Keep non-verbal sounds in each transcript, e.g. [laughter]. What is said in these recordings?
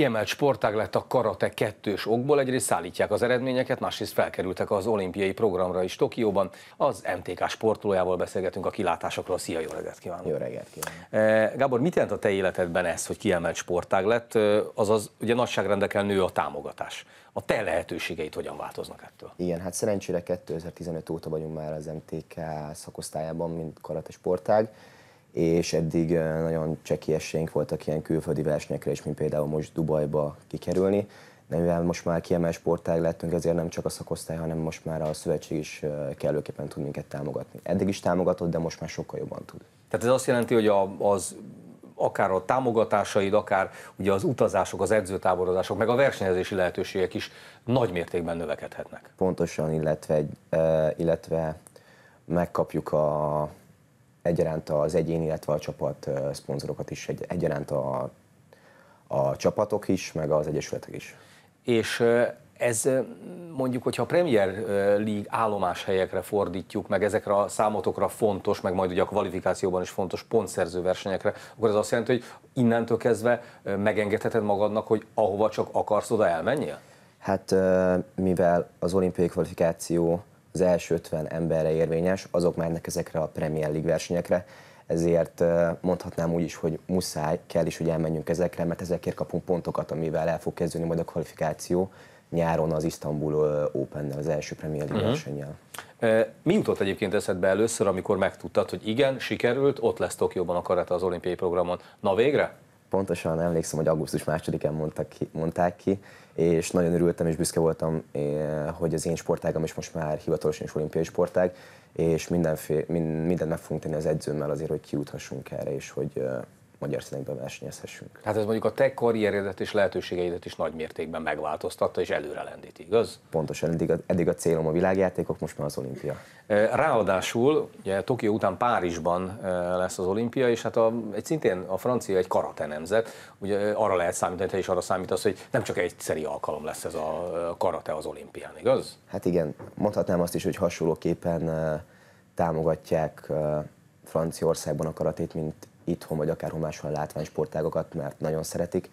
Kiemelt sportág lett a karate kettős okból, egyrészt szállítják az eredményeket, másrészt felkerültek az olimpiai programra is Tokióban. Az MTK sportolójával beszélgetünk a kilátásokról. Szia, jó reggelt kívánok! Jó reggelt kívánok! Eh, Gábor, mit jelent a te életedben ez, hogy kiemelt sportág lett? Eh, azaz, ugye nagyságrendekkel nő a támogatás. A te lehetőségeit hogyan változnak ettől? Igen, hát szerencsére 2015 óta vagyunk már az MTK szakosztályában, mint karate sportág és eddig nagyon cseki esélyünk voltak ilyen külföldi versenyekre is, mint például most Dubajba kikerülni, de mivel most már kiemelt sportág lettünk, ezért nem csak a szakosztály, hanem most már a szövetség is kellőképpen tud minket támogatni. Eddig is támogatott, de most már sokkal jobban tud. Tehát ez azt jelenti, hogy a, az akár a támogatásaid, akár ugye az utazások, az edzőtáborozások, meg a versenyezési lehetőségek is nagy mértékben növekedhetnek. Pontosan, illetve, illetve megkapjuk a egyaránt az egyén, illetve a csapat szponzorokat is, egy, egyaránt a, a csapatok is, meg az egyesületek is. És ez mondjuk, hogyha a Premier League állomás helyekre fordítjuk, meg ezekre a számotokra fontos, meg majd ugye a kvalifikációban is fontos pontszerző versenyekre, akkor ez azt jelenti, hogy innentől kezdve megengedheted magadnak, hogy ahova csak akarsz, oda elmenjél? Hát mivel az olimpiai kvalifikáció az első 50 emberre érvényes, azok mennek ezekre a Premier League versenyekre, ezért mondhatnám úgy is, hogy muszáj, kell is, hogy elmenjünk ezekre, mert ezekért kapunk pontokat, amivel el fog kezdődni majd a kvalifikáció nyáron az Isztambul open az első Premier League uh-huh. versennyel. Mi jutott egyébként eszedbe először, amikor megtudtad, hogy igen, sikerült, ott lesz Tokióban a karata az olimpiai programon? Na végre? Pontosan emlékszem, hogy augusztus másodikán mondtak mondták ki, és nagyon örültem és büszke voltam, eh, hogy az én sportágam is most már hivatalosan is olimpiai sportág, és mindenféle, mindent meg fogunk tenni az edzőmmel azért, hogy kijuthassunk erre, és hogy eh, magyar színekben versenyezhessünk. Hát ez mondjuk a te karrieredet és lehetőségeidet is nagy mértékben megváltoztatta és előre lendít, igaz? Pontosan, eddig a, eddig a célom a világjátékok, most már az olimpia. E, ráadásul, ugye Tokió után Párizsban e, lesz az olimpia, és hát a, egy szintén a francia egy karate nemzet, ugye e, arra lehet számítani, te is arra számítasz, hogy nem csak egyszeri alkalom lesz ez a karate az olimpián, igaz? Hát igen, mondhatnám azt is, hogy hasonlóképpen támogatják Franciaországban a karatét, mint itthon, vagy akár máshol látványsportágokat, mert nagyon szeretik.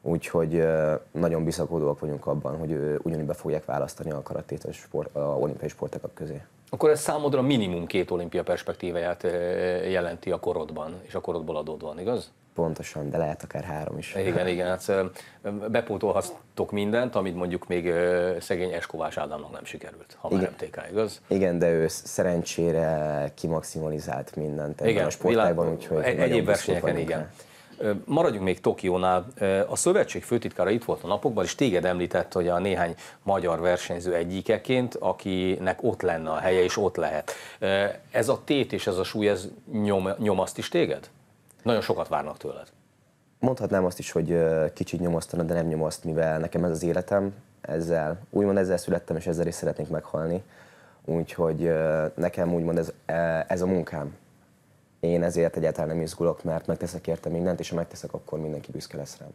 Úgyhogy nagyon bizakodóak vagyunk abban, hogy ugyanígy be fogják választani a karatétos sport, a olimpiai sportágak közé akkor ez számodra minimum két olimpia perspektíváját jelenti a korodban, és a korodból adódóan, igaz? Pontosan, de lehet akár három is. Igen, igen, hát bepótolhatok mindent, amit mondjuk még szegény Eskovás Ádámnak nem sikerült, ha igen. már MTK, igaz? Igen, de ő szerencsére kimaximalizált mindent ebben igen, a sportágban, úgyhogy egy Egyéb versenyeken, igen. Rá. Maradjunk még Tokiónál. A szövetség főtitkára itt volt a napokban, és téged említett, hogy a néhány magyar versenyző egyikeként, akinek ott lenne a helye, és ott lehet. Ez a tét és ez a súly, ez nyom, nyomaszt is téged? Nagyon sokat várnak tőled. Mondhatnám azt is, hogy kicsit nyomasztana, de nem nyomaszt, mivel nekem ez az életem, ezzel, úgymond ezzel születtem, és ezzel is szeretnék meghalni. Úgyhogy nekem úgymond ez, e, ez a munkám, én ezért egyáltalán nem izgulok, mert megteszek érte mindent, és ha megteszek, akkor mindenki büszke lesz rám.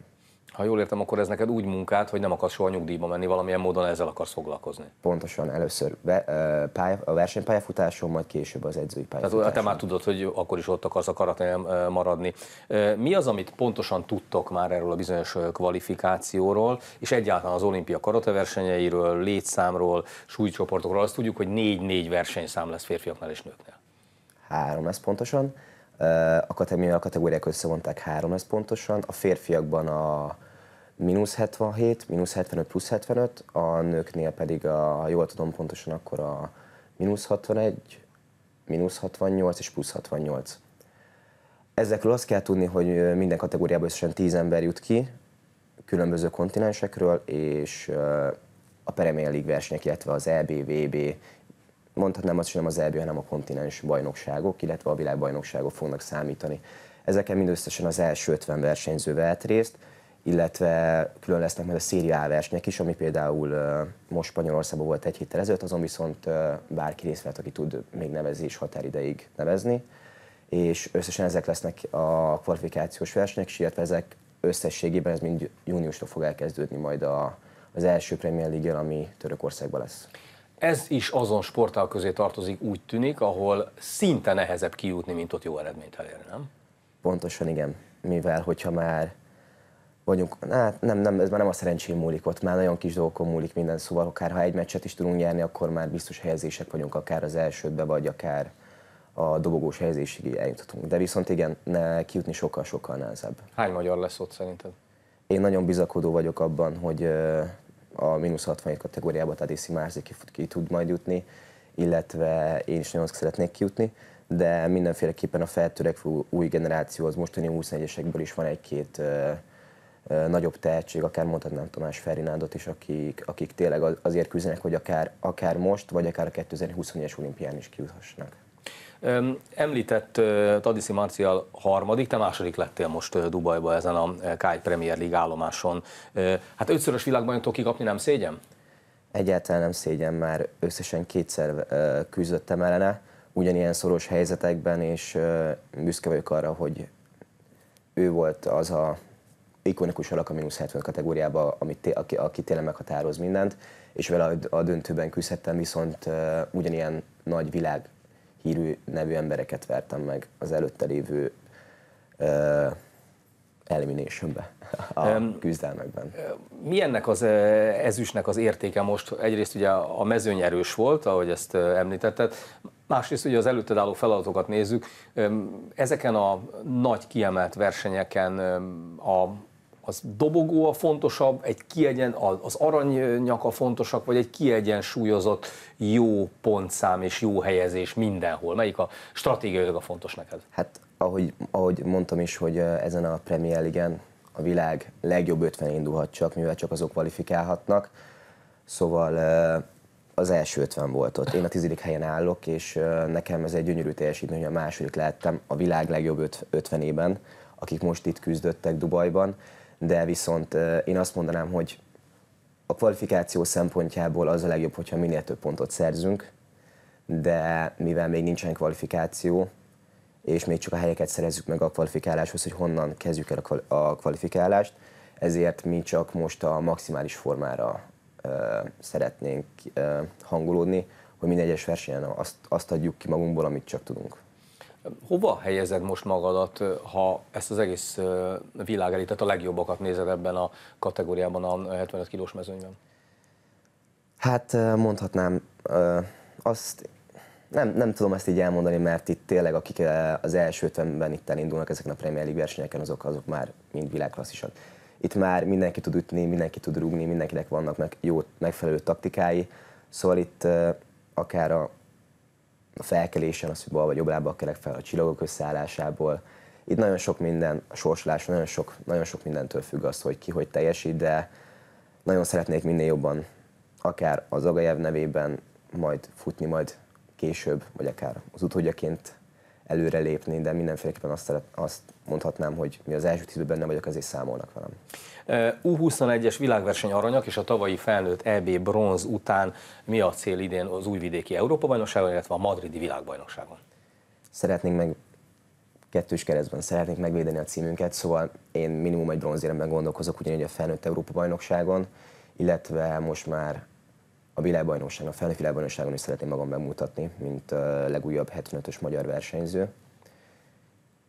Ha jól értem, akkor ez neked úgy munkát, hogy nem akarsz soha nyugdíjba menni, valamilyen módon ezzel akarsz foglalkozni. Pontosan, először be, ö, pálya, a versenypályafutáson, majd később az edzői pályafutáson. Tehát te már tudod, hogy akkor is ott akarsz a maradni. Mi az, amit pontosan tudtok már erről a bizonyos kvalifikációról, és egyáltalán az olimpia karate versenyeiről, létszámról, súlycsoportokról? Azt tudjuk, hogy négy-négy versenyszám lesz férfiaknál és nőknél három lesz pontosan. A kategóriák, a kategóriák összevonták három lesz pontosan. A férfiakban a mínusz 77, mínusz 75, plusz 75, a nőknél pedig, a, ha jól tudom pontosan, akkor a mínusz 61, mínusz 68 és plusz 68. Ezekről azt kell tudni, hogy minden kategóriában összesen 10 ember jut ki, különböző kontinensekről, és a Premier League versenyek, illetve az EB, VB mondhatnám azt, hogy nem az EB, hanem a kontinens bajnokságok, illetve a világbajnokságok fognak számítani. Ezeken mindösszesen az első 50 versenyző vehet részt, illetve külön lesznek majd a Szíria versenyek is, ami például most Spanyolországban volt egy héttel ezelőtt, azon viszont bárki részt vett, aki tud még nevezés határideig nevezni, és összesen ezek lesznek a kvalifikációs versenyek, és illetve ezek összességében ez mind júniustól fog elkezdődni majd a, az első Premier League, ami Törökországban lesz ez is azon sportál közé tartozik, úgy tűnik, ahol szinte nehezebb kijutni, mint ott jó eredményt elérni, nem? Pontosan igen, mivel hogyha már vagyunk, hát nem, nem, ez már nem a szerencsém múlik ott, már nagyon kis dolgokon múlik minden, szóval akár ha egy meccset is tudunk nyerni, akkor már biztos helyezések vagyunk, akár az elsőbe, vagy akár a dobogós helyezésig eljutunk. De viszont igen, ne, kijutni sokkal-sokkal nehezebb. Hány magyar lesz ott szerinted? Én nagyon bizakodó vagyok abban, hogy a mínusz 60 kategóriába, tehát Iszi Márzi ki, ki tud majd jutni, illetve én is nagyon szeretnék kijutni, de mindenféleképpen a feltörekvő új generáció, az mostani 21-esekből is van egy-két nagyobb tehetség, akár mondhatnám Tomás Ferinádot is, akik, akik tényleg azért küzdenek, hogy akár, akár most, vagy akár a 2024-es olimpián is kijuthassanak. Említett Tadiszi Marcial harmadik, te második lettél most Dubajba ezen a Kai Premier League állomáson. Hát ötszörös világbajnoktól kikapni nem szégyen? Egyáltalán nem szégyen, már összesen kétszer küzdöttem ellene, ugyanilyen szoros helyzetekben, és büszke vagyok arra, hogy ő volt az a ikonikus alak a mínusz 70 kategóriába, amit té, aki, aki tényleg meghatároz mindent, és vele a döntőben küzdhettem, viszont uh, ugyanilyen nagy világ hírű nevű embereket vertem meg az előtte lévő uh, eliminationbe a küzdelmekben. Mi ennek az ezüstnek az értéke most? Egyrészt ugye a mezőny erős volt, ahogy ezt említetted, másrészt ugye az előtted álló feladatokat nézzük. Ezeken a nagy kiemelt versenyeken a az dobogó a fontosabb, egy kiegyen, az aranynyaka fontosak, vagy egy kiegyensúlyozott jó pontszám és jó helyezés mindenhol? Melyik a stratégiailag a fontos neked? Hát ahogy, ahogy mondtam is, hogy ezen a Premier Ligen a világ legjobb 50 indulhat csak, mivel csak azok kvalifikálhatnak. Szóval az első 50 volt ott. Én a tizedik helyen állok, és nekem ez egy gyönyörű teljesítmény, hogy a második lettem a világ legjobb 50-ében, akik most itt küzdöttek Dubajban de viszont én azt mondanám, hogy a kvalifikáció szempontjából az a legjobb, hogyha minél több pontot szerzünk, de mivel még nincsen kvalifikáció, és még csak a helyeket szerezzük meg a kvalifikáláshoz, hogy honnan kezdjük el a kvalifikálást, ezért mi csak most a maximális formára ö, szeretnénk ö, hangulódni, hogy minden egyes versenyen azt, azt adjuk ki magunkból, amit csak tudunk. Hova helyezed most magadat, ha ezt az egész világ elé, tehát a legjobbakat nézed ebben a kategóriában, a 75 kilós mezőnyben? Hát mondhatnám, azt nem, nem tudom ezt így elmondani, mert itt tényleg akik az első ötvenben itt elindulnak ezeken a Premier League versenyeken, azok, azok már mind világklasszisak. Itt már mindenki tud ütni, mindenki tud rúgni, mindenkinek vannak meg jó, megfelelő taktikái, szóval itt akár a a felkelésen, az, hogy bal vagy jobb lábbal kelek fel, a csillagok összeállásából. Itt nagyon sok minden, a sorsolás, nagyon sok, nagyon sok mindentől függ az, hogy ki hogy teljesít, de nagyon szeretnék minél jobban, akár az Agajev nevében, majd futni, majd később, vagy akár az utódjaként előrelépni, de mindenféleképpen azt, azt mondhatnám, hogy mi az első tízben nem vagyok, ezért számolnak velem. U21-es világverseny aranyak és a tavalyi felnőtt EB bronz után mi a cél idén az újvidéki Európa-bajnokságon, illetve a madridi világbajnokságon? Szeretnénk meg kettős keresztben szeretnénk megvédeni a címünket, szóval én minimum egy bronzéremben gondolkozok, ugyanígy a felnőtt Európa-bajnokságon, illetve most már a világbajnokságon, a felnőtt világbajnokságon is szeretném magam bemutatni, mint a legújabb 75-ös magyar versenyző,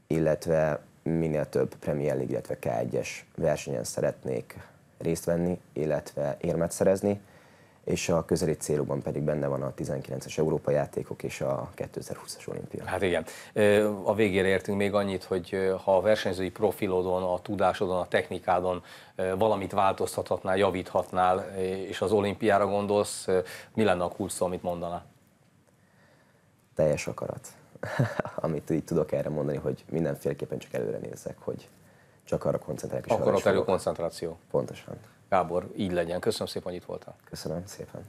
illetve minél több Premier League, illetve K1-es versenyen szeretnék részt venni, illetve érmet szerezni és a közeli célokban pedig benne van a 19-es Európa játékok és a 2020-as olimpia. Hát igen, a végére értünk még annyit, hogy ha a versenyzői profilodon, a tudásodon, a technikádon valamit változtathatnál, javíthatnál, és az olimpiára gondolsz, mi lenne a kulcs amit mondaná? Teljes akarat. [laughs] Amit így tudok erre mondani, hogy mindenféleképpen csak előre nézek, hogy csak arra koncentrálok. Akarat elő koncentráció. Pontosan. Gábor, így legyen. Köszönöm szépen, hogy itt voltál. Köszönöm szépen.